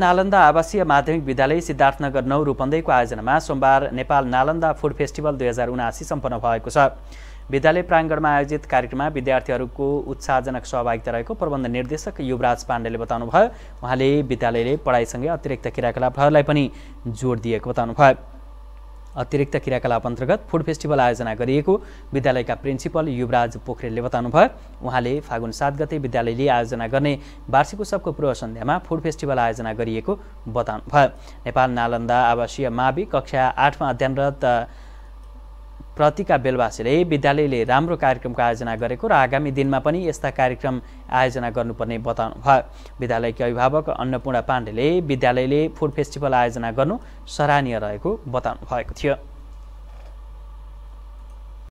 नालन्दा आवासीय माध्यमिक विद्यालय सिद्धार्थनगर नौ रूपन्देहीको आयोजनामा सोमबार नेपाल नालन्दा फुड फेस्टिभल दुई हजार उनासी सम्पन्न भएको छ विद्यालय प्राङ्गणमा आयोजित कार्यक्रममा विद्यार्थीहरूको उत्साहजनक सहभागिता रहेको प्रबन्ध निर्देशक युवराज पाण्डेले बताउनुभयो उहाँले विद्यालयले पढाइसँगै अतिरिक्त क्रियाकलापहरूलाई पनि जोड दिएको बताउनुभयो अतिरिक्त क्रियाकलाप अन्तर्गत फुड फेस्टिभल आयोजना गरिएको विद्यालयका प्रिन्सिपल युवराज पोखरेलले बताउनुभयो उहाँले फागुन सात गते विद्यालयले आयोजना गर्ने वार्षिक उत्सवको पूर्व सन्ध्यामा फुड फेस्टिभल आयोजना गरिएको बताउनुभयो नेपाल नालन्दा आवासीय मावि कक्षा आठमा अध्ययनरत प्रतिका बेलवासीले विद्यालयले राम्रो कार्यक्रमको आयोजना गरेको र आगामी दिनमा पनि यस्ता कार्यक्रम आयोजना गर्नुपर्ने बताउनु भयो विद्यालयकी अभिभावक अन्नपूर्ण पाण्डेले विद्यालयले फुड फेस्टिभल आयोजना गर्नु सराहनीय रहेको बताउनु भएको थियो